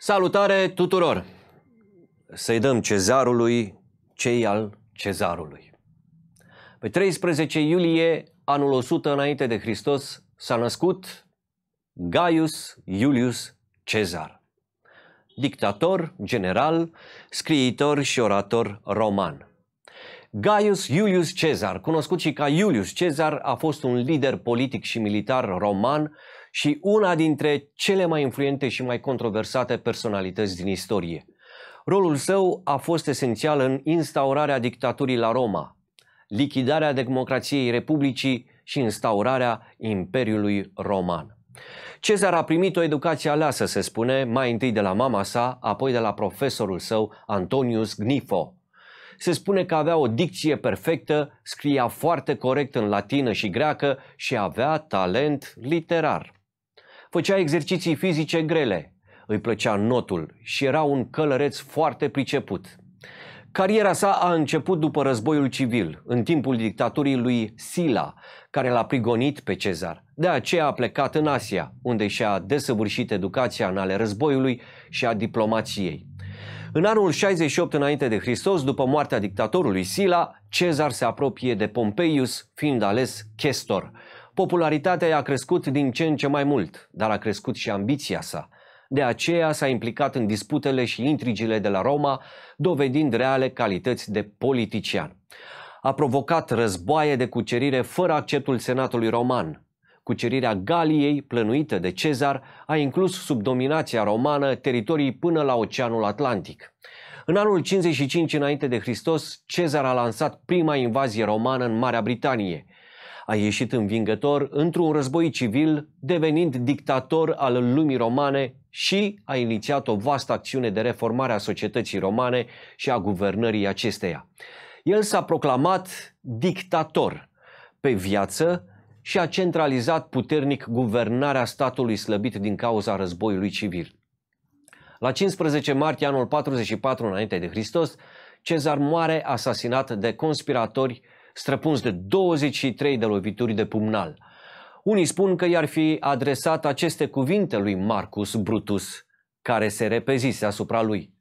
Salutare tuturor! Să-i dăm cezarului cei al cezarului. Pe 13 iulie, anul 100 înainte de Hristos, s-a născut Gaius Iulius Cezar, dictator, general, scriitor și orator roman. Gaius Iulius Cezar, cunoscut și ca Iulius Cezar, a fost un lider politic și militar roman și una dintre cele mai influente și mai controversate personalități din istorie. Rolul său a fost esențial în instaurarea dictaturii la Roma, lichidarea democrației Republicii și instaurarea Imperiului Roman. Cezar a primit o educație aleasă, se spune, mai întâi de la mama sa, apoi de la profesorul său, Antonius Gnifo. Se spune că avea o dicție perfectă, scria foarte corect în latină și greacă și avea talent literar. Făcea exerciții fizice grele, îi plăcea notul și era un călăreț foarte priceput. Cariera sa a început după războiul civil, în timpul dictaturii lui Sila, care l-a prigonit pe Cezar. De aceea a plecat în Asia, unde și-a desăvârșit educația în ale războiului și a diplomației. În anul 68 înainte de Hristos, după moartea dictatorului Sila, Cezar se apropie de Pompeius, fiind ales chestor, Popularitatea i-a crescut din ce în ce mai mult, dar a crescut și ambiția sa. De aceea s-a implicat în disputele și intrigile de la Roma, dovedind reale calități de politician. A provocat războaie de cucerire fără acceptul Senatului Roman. Cucerirea Galiei, plănuită de Cezar, a inclus sub dominația romană teritorii până la Oceanul Atlantic. În anul 55 înainte de Hristos, Cezar a lansat prima invazie romană în Marea Britanie – a ieșit învingător într-un război civil, devenind dictator al lumii romane și a inițiat o vastă acțiune de reformare a societății romane și a guvernării acesteia. El s-a proclamat dictator pe viață și a centralizat puternic guvernarea statului slăbit din cauza războiului civil. La 15 martie anul 44 înainte de Hristos, Cezar moare asasinat de conspiratori străpuns de 23 de lovituri de pumnal. Unii spun că i-ar fi adresat aceste cuvinte lui Marcus Brutus, care se repezise asupra lui.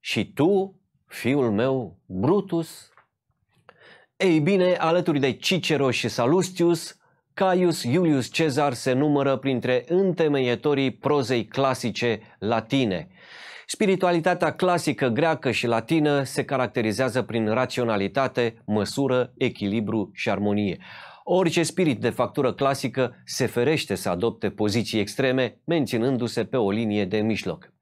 Și tu, fiul meu, Brutus? Ei bine, alături de Cicero și Salustius, Caius Iulius Cezar se numără printre întemeietorii prozei clasice latine. Spiritualitatea clasică greacă și latină se caracterizează prin raționalitate, măsură, echilibru și armonie. Orice spirit de factură clasică se ferește să adopte poziții extreme, menținându-se pe o linie de mijloc.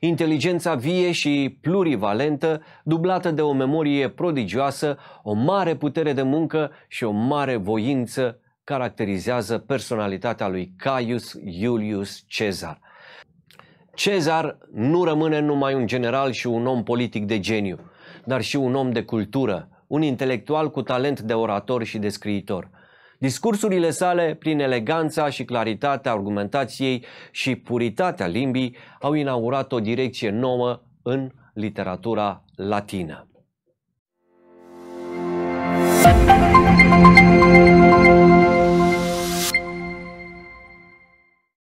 Inteligența vie și plurivalentă, dublată de o memorie prodigioasă, o mare putere de muncă și o mare voință caracterizează personalitatea lui Caius Iulius Cezar – Cezar nu rămâne numai un general și un om politic de geniu, dar și un om de cultură, un intelectual cu talent de orator și de scriitor. Discursurile sale, prin eleganța și claritatea argumentației și puritatea limbii, au inaugurat o direcție nouă în literatura latină.